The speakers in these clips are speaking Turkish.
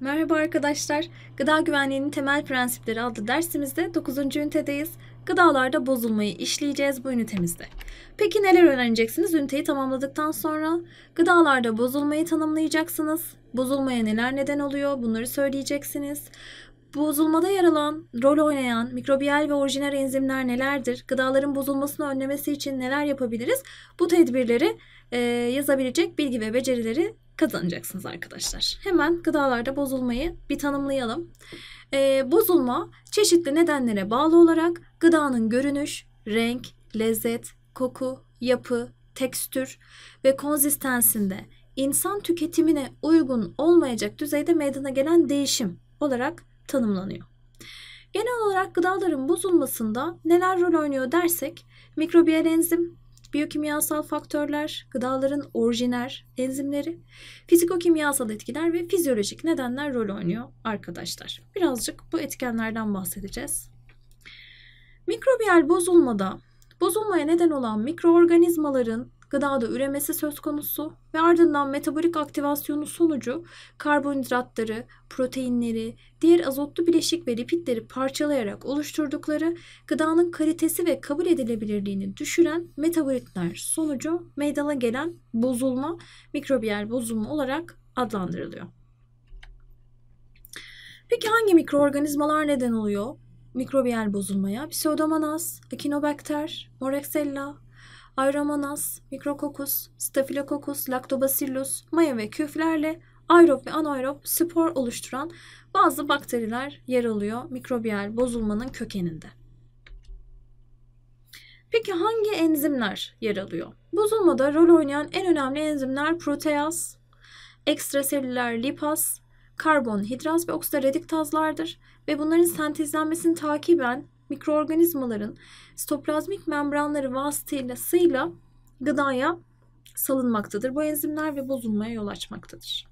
Merhaba arkadaşlar. Gıda güvenliğinin temel prensipleri adlı dersimizde 9. ünitedeyiz. Gıdalarda bozulmayı işleyeceğiz bu ünitemizde. Peki neler öğreneceksiniz? Üniteyi tamamladıktan sonra gıdalarda bozulmayı tanımlayacaksınız. Bozulmaya neler neden oluyor? Bunları söyleyeceksiniz. Bozulmada yer alan, rol oynayan mikrobiyal ve orijinal enzimler nelerdir? Gıdaların bozulmasını önlemesi için neler yapabiliriz? Bu tedbirleri e, yazabilecek bilgi ve becerileri kazanacaksınız arkadaşlar. Hemen gıdalarda bozulmayı bir tanımlayalım. Ee, bozulma çeşitli nedenlere bağlı olarak gıdanın görünüş, renk, lezzet, koku, yapı, tekstür ve konsistansinde insan tüketimine uygun olmayacak düzeyde meydana gelen değişim olarak tanımlanıyor. Genel olarak gıdaların bozulmasında neler rol oynuyor dersek mikrobiyal enzim, biyokimyasal faktörler, gıdaların orijiner enzimleri, fizikokimyasal etkiler ve fizyolojik nedenler rol oynuyor arkadaşlar. Birazcık bu etkenlerden bahsedeceğiz. Mikrobiyal bozulmada bozulmaya neden olan mikroorganizmaların gıdada üremesi söz konusu ve ardından metabolik aktivasyonu sonucu karbonhidratları, proteinleri, diğer azotlu bileşik ve lipitleri parçalayarak oluşturdukları gıdanın kalitesi ve kabul edilebilirliğini düşüren metabolitler sonucu meydana gelen bozulma, mikrobiyal bozulma olarak adlandırılıyor. Peki hangi mikroorganizmalar neden oluyor mikrobiyal bozulmaya? Pseudomonas, Akinobacter, Moraxella, Aeromonas, Mikrokokus, Staphylococcus, Lactobacillus, Maya ve küflerle aerob ve anaerob spor oluşturan bazı bakteriler yer alıyor mikrobiyal bozulmanın kökeninde. Peki hangi enzimler yer alıyor? Bozulmada rol oynayan en önemli enzimler proteaz, ekstraselüler lipaz, karbonhidraz ve oksidarediktaslardır ve bunların sentezlenmesini takiben mikroorganizmaların sitoplazmik membranları vasıtasıyla gıdaya salınmaktadır. Bu enzimler ve bozulmaya yol açmaktadır.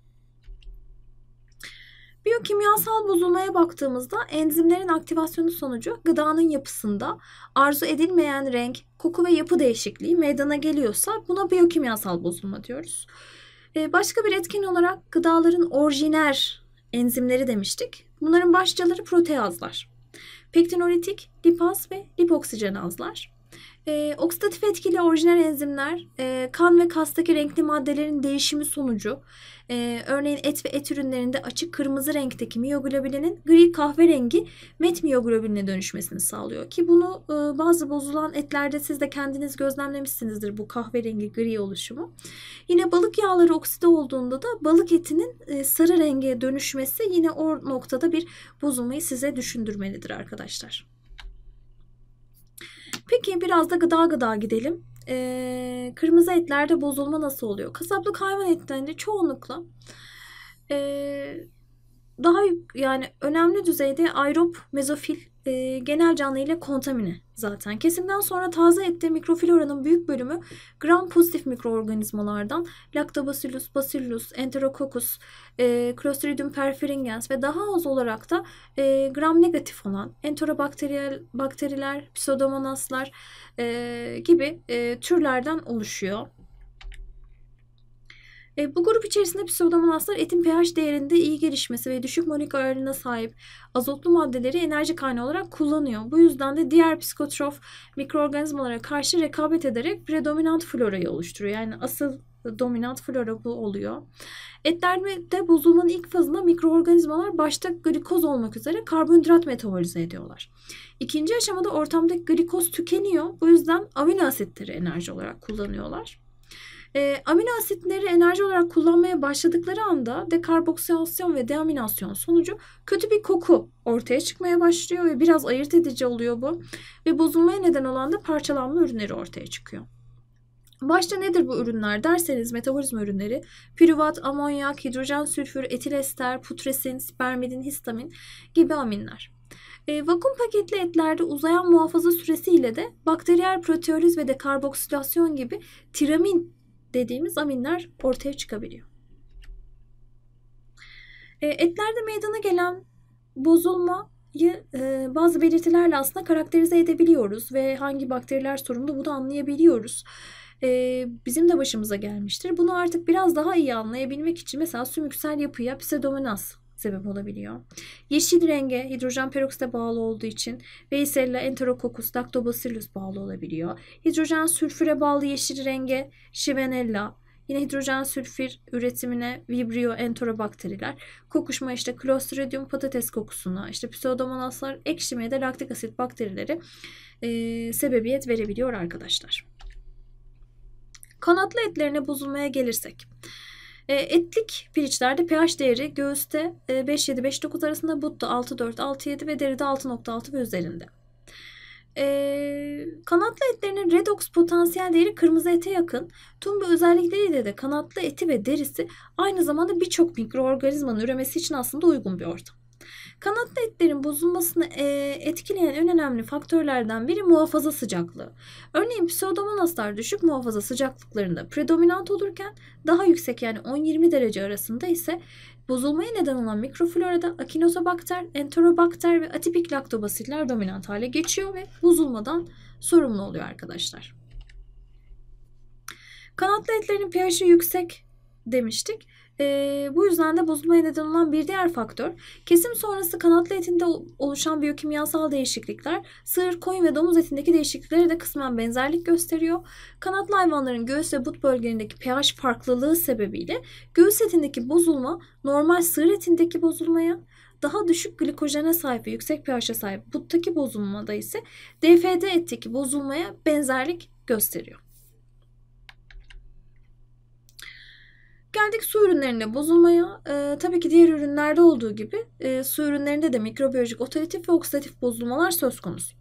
Biyokimyasal bozulmaya baktığımızda enzimlerin aktivasyonu sonucu gıdanın yapısında arzu edilmeyen renk, koku ve yapı değişikliği meydana geliyorsa buna biyokimyasal bozulma diyoruz. Ee, başka bir etken olarak gıdaların orijiner enzimleri demiştik. Bunların başçaları proteazlar. Pektinolitik, lipaz ve lipoksijenazlar. E, oksidatif etkili orijinal enzimler e, kan ve kastaki renkli maddelerin değişimi sonucu e, örneğin et ve et ürünlerinde açık kırmızı renkteki miyoglobinin gri kahverengi met miyoglobinine dönüşmesini sağlıyor. Ki bunu e, bazı bozulan etlerde siz de kendiniz gözlemlemişsinizdir bu kahverengi gri oluşumu. Yine balık yağları okside olduğunda da balık etinin e, sarı renge dönüşmesi yine o noktada bir bozulmayı size düşündürmelidir arkadaşlar. Peki biraz da gıda gıda gidelim. Ee, kırmızı etlerde bozulma nasıl oluyor? Kasaplık hayvan etlerinde çoğunlukla e, daha yani önemli düzeyde aerob mezofil e, genel canlı ile kontamine zaten. Kesimden sonra taze ette mikrofloranın büyük bölümü gram pozitif mikroorganizmalardan Lactobacillus, Bacillus, Enterococcus, e, Clostridium perfringens ve daha az olarak da e, gram negatif olan Enterobakteriyel bakteriler, Pseudomonaslar e, gibi e, türlerden oluşuyor. E, bu grup içerisinde pseudomonaslar etin pH değerinde iyi gelişmesi ve düşük molik sahip azotlu maddeleri enerji kaynağı olarak kullanıyor. Bu yüzden de diğer psikotrof mikroorganizmalara karşı rekabet ederek predominant florayı oluşturuyor. Yani asıl dominant flora bu oluyor. Etlerde bozulmanın ilk fazında mikroorganizmalar başta glikoz olmak üzere karbonhidrat metabolize ediyorlar. İkinci aşamada ortamdaki glikoz tükeniyor. Bu yüzden amino asitleri enerji olarak kullanıyorlar. E, amino asitleri enerji olarak kullanmaya başladıkları anda dekarboksilasyon ve deaminasyon sonucu kötü bir koku ortaya çıkmaya başlıyor ve biraz ayırt edici oluyor bu. Ve bozulmaya neden olan da parçalanma ürünleri ortaya çıkıyor. Başta nedir bu ürünler derseniz metabolizma ürünleri pürüvat, amonyak, hidrojen sülfür, etil ester, putresin, spermidin, histamin gibi aminler. E, vakum paketli etlerde uzayan muhafaza süresiyle de bakteriyel proteoliz ve dekarboksilasyon gibi tiramin dediğimiz aminler ortaya çıkabiliyor. E, etlerde meydana gelen bozulmayı e, bazı belirtilerle aslında karakterize edebiliyoruz ve hangi bakteriler sorumlu bunu anlayabiliyoruz. E, bizim de başımıza gelmiştir. Bunu artık biraz daha iyi anlayabilmek için mesela sümüksel yapıya pseudomonas sebep olabiliyor. Yeşil renge hidrojen peroksite bağlı olduğu için Veysella enterokokus lactobacillus bağlı olabiliyor. Hidrojen sülfüre bağlı yeşil renge Shigella Yine hidrojen sülfür üretimine Vibrio enterobakteriler, kokuşma işte Clostridium patates kokusuna, işte pseudomonaslar ekşimeye de laktik asit bakterileri e, sebebiyet verebiliyor arkadaşlar. Kanatlı etlerine bozulmaya gelirsek. E, etlik piliçlerde pH değeri göğüste 5-7, e, 5-9 arasında, butta 6-4, 6-7 ve deride 6.6 ve üzerinde. E, kanatlı etlerinin redox potansiyel değeri kırmızı ete yakın. Tüm bu özellikleriyle de kanatlı eti ve derisi aynı zamanda birçok mikroorganizmanın üremesi için aslında uygun bir ortam. Kanatlı etlerin bozulmasını e, etkileyen en önemli faktörlerden biri muhafaza sıcaklığı. Örneğin pseudomonaslar düşük muhafaza sıcaklıklarında predominant olurken daha yüksek yani 10-20 derece arasında ise bozulmaya neden olan mikroflorada akinosobakter, enterobakter ve atipik laktobasiller dominant hale geçiyor ve bozulmadan sorumlu oluyor arkadaşlar. Kanatlı etlerin pH'i yüksek demiştik. E, bu yüzden de bozulmaya neden olan bir diğer faktör kesim sonrası kanatlı etinde oluşan biyokimyasal değişiklikler sığır, koyun ve domuz etindeki değişikliklere de kısmen benzerlik gösteriyor. Kanatlı hayvanların göğüs ve but bölgelerindeki pH farklılığı sebebiyle göğüs etindeki bozulma normal sığır etindeki bozulmaya daha düşük glikojene sahip ve yüksek pH'e sahip buttaki bozulmada ise DFD etteki bozulmaya benzerlik gösteriyor. Geldik su ürünlerinde bozulmaya. E, tabii ki diğer ürünlerde olduğu gibi e, su ürünlerinde de mikrobiyolojik otolitif ve oksidatif bozulmalar söz konusu.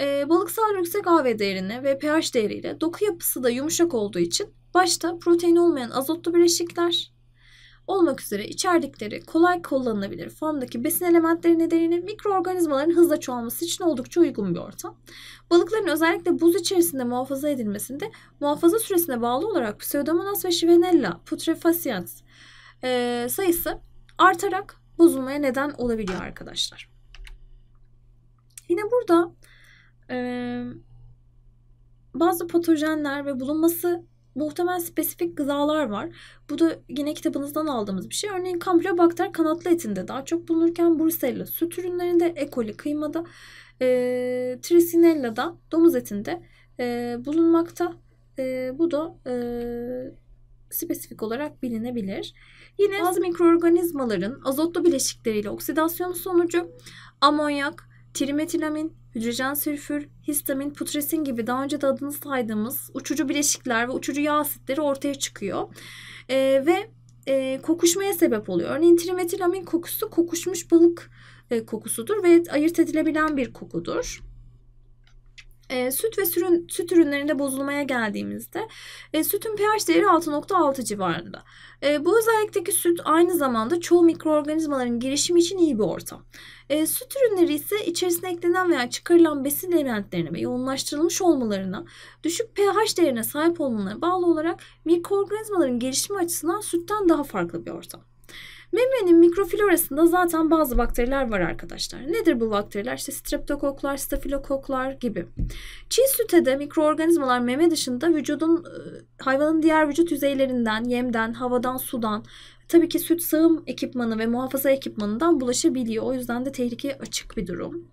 E, balıksal yüksek AV değerine ve pH değeriyle doku yapısı da yumuşak olduğu için başta protein olmayan azotlu bileşikler, olmak üzere içerdikleri kolay kullanılabilir formdaki besin elementleri nedeniyle mikroorganizmaların hızla çoğalması için oldukça uygun bir ortam. Balıkların özellikle buz içerisinde muhafaza edilmesinde muhafaza süresine bağlı olarak Pseudomonas ve Chivenella putrefaciens e, sayısı artarak bozulmaya neden olabiliyor arkadaşlar. Yine burada e, bazı patojenler ve bulunması muhtemelen spesifik gıdalar var. Bu da yine kitabınızdan aldığımız bir şey. Örneğin Campylobacter kanatlı etinde daha çok bulunurken Brucella süt ürünlerinde, E. coli kıymada, e, da domuz etinde e, bulunmakta. E, bu da e, spesifik olarak bilinebilir. Yine bazı mikroorganizmaların azotlu bileşikleriyle oksidasyon sonucu amonyak, trimetilamin, hidrojen sülfür, histamin, putresin gibi daha önce de adını saydığımız uçucu bileşikler ve uçucu yağ asitleri ortaya çıkıyor. E, ve e, kokuşmaya sebep oluyor. Örneğin trimetilamin kokusu kokuşmuş balık e, kokusudur ve ayırt edilebilen bir kokudur. E, süt ve sürün, süt ürünlerinde bozulmaya geldiğimizde e, sütün pH değeri 6.6 civarında. E, bu özellikteki süt aynı zamanda çoğu mikroorganizmaların gelişimi için iyi bir ortam. E, süt ürünleri ise içerisine eklenen veya çıkarılan besin elementlerine ve yoğunlaştırılmış olmalarına, düşük pH değerine sahip olmalarına bağlı olarak mikroorganizmaların gelişimi açısından sütten daha farklı bir ortam. Memenin mikroflorasında zaten bazı bakteriler var arkadaşlar. Nedir bu bakteriler? İşte streptokoklar, stafilokoklar gibi. Çiğ süte de mikroorganizmalar meme dışında vücudun e, hayvanın diğer vücut yüzeylerinden, yemden, havadan, sudan, tabii ki süt sağım ekipmanı ve muhafaza ekipmanından bulaşabiliyor. O yüzden de tehlike açık bir durum.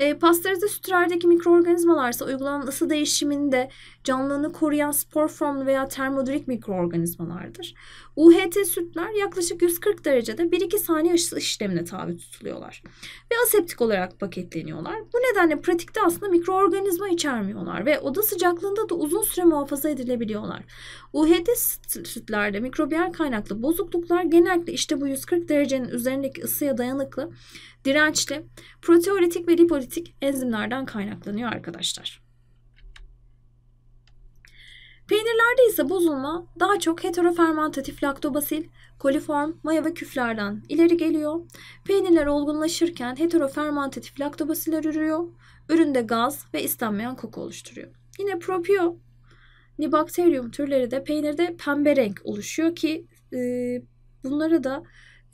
E, ee, pastörize sütülerdeki mikroorganizmalarsa uygulanan ısı değişiminde canlılığını koruyan spor formlu veya termodürik mikroorganizmalardır. UHT sütler yaklaşık 140 derecede 1-2 saniye ısı işlemine tabi tutuluyorlar ve aseptik olarak paketleniyorlar. Bu nedenle pratikte aslında mikroorganizma içermiyorlar ve oda sıcaklığında da uzun süre muhafaza edilebiliyorlar. UHT sütlerde mikrobiyal kaynaklı bozukluklar genellikle işte bu 140 derecenin üzerindeki ısıya dayanıklı dirençli proteolitik ve lipolitik enzimlerden kaynaklanıyor arkadaşlar. Peynirlerde ise bozulma daha çok heterofermentatif laktobasil, koliform, maya ve küflerden ileri geliyor. Peynirler olgunlaşırken heterofermentatif laktobasiller ürüyor. Üründe gaz ve istenmeyen koku oluşturuyor. Yine propio Nibakterium türleri de peynirde pembe renk oluşuyor ki e, bunlara da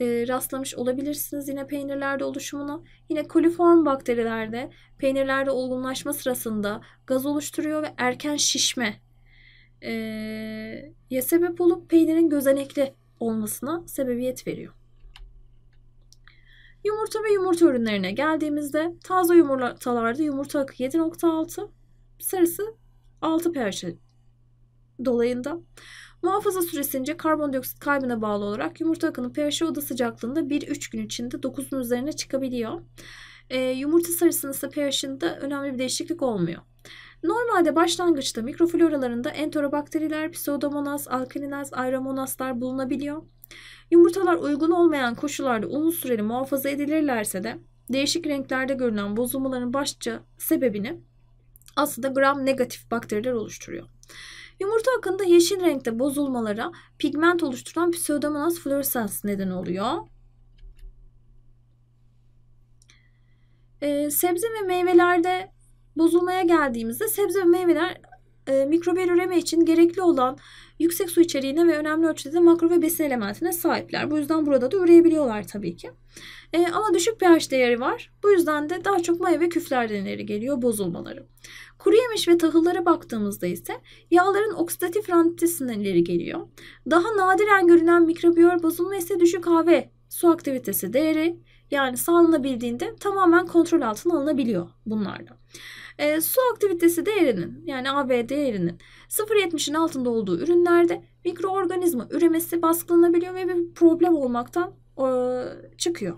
e, rastlamış olabilirsiniz yine peynirlerde oluşumunu. Yine koliform bakterilerde peynirlerde olgunlaşma sırasında gaz oluşturuyor ve erken şişme e, ye sebep olup peynirin gözenekli olmasına sebebiyet veriyor. Yumurta ve yumurta ürünlerine geldiğimizde taze yumurtalarda yumurta akı 7.6, sarısı 6 pH dolayında. Muhafaza süresince karbondioksit kaybına bağlı olarak yumurta akının pH oda sıcaklığında 1-3 gün içinde 9'un üzerine çıkabiliyor. E, yumurta sarısının ise pH'inde önemli bir değişiklik olmuyor. Normalde başlangıçta mikrofloralarında enterobakteriler, pseudomonas, alkalinaz, aeromonaslar bulunabiliyor. Yumurtalar uygun olmayan koşullarda uzun süreli muhafaza edilirlerse de değişik renklerde görünen bozulmaların başça sebebini aslında gram negatif bakteriler oluşturuyor. Yumurta akında yeşil renkte bozulmalara pigment oluşturan Pseudomonas fluorescens neden oluyor. Ee, sebze ve meyvelerde bozulmaya geldiğimizde sebze ve meyveler e, mikrobiyal üreme için gerekli olan yüksek su içeriğine ve önemli ölçüde makro ve besin elementine sahipler. Bu yüzden burada da üreyebiliyorlar tabii ki. E, ama düşük pH değeri var. Bu yüzden de daha çok maya ve küflerden ileri geliyor bozulmaları. Kuru yemiş ve tahıllara baktığımızda ise yağların oksidatif rantisinden ileri geliyor. Daha nadiren görülen mikrobiyal bozulma ise düşük AV su aktivitesi değeri yani sağlanabildiğinde tamamen kontrol altına alınabiliyor bunlarla. E, su aktivitesi değerinin yani AB değerinin 0.70'in altında olduğu ürünlerde mikroorganizma üremesi baskılanabiliyor ve bir problem olmaktan e, çıkıyor.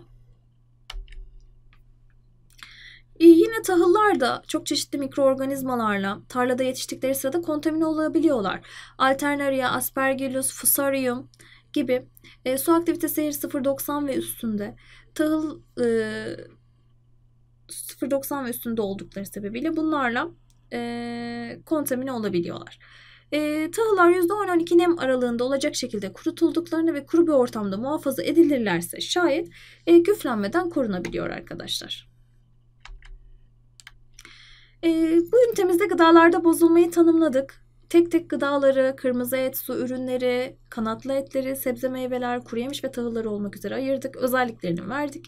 E, yine tahıllar da çok çeşitli mikroorganizmalarla tarlada yetiştikleri sırada kontamine olabiliyorlar. Alternaria, aspergillus, fusarium gibi e, su aktivitesi değeri 0.90 ve üstünde tahıl e, 0.90 ve üstünde oldukları sebebiyle bunlarla e, kontamine olabiliyorlar. E, tahıllar %10-12 nem aralığında olacak şekilde kurutulduklarını ve kuru bir ortamda muhafaza edilirlerse şayet e, güflenmeden korunabiliyor arkadaşlar. E, bu ünitemizde gıdalarda bozulmayı tanımladık. Tek tek gıdaları, kırmızı et, su ürünleri, kanatlı etleri, sebze meyveler, kuru yemiş ve tahılları olmak üzere ayırdık. Özelliklerini verdik.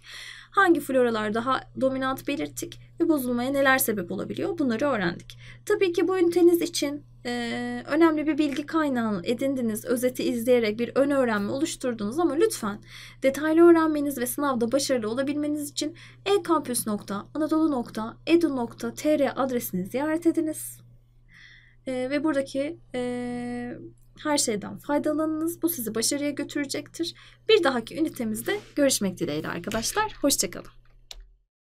Hangi floralar daha dominant belirttik ve bozulmaya neler sebep olabiliyor bunları öğrendik. Tabii ki bu üniteniz için e, önemli bir bilgi kaynağı edindiniz. Özeti izleyerek bir ön öğrenme oluşturdunuz ama lütfen detaylı öğrenmeniz ve sınavda başarılı olabilmeniz için e ekampüs.anadolu.edu.tr adresini ziyaret ediniz. E, ve buradaki e, her şeyden faydalanınız. Bu sizi başarıya götürecektir. Bir dahaki ünitemizde görüşmek dileğiyle arkadaşlar. Hoşçakalın.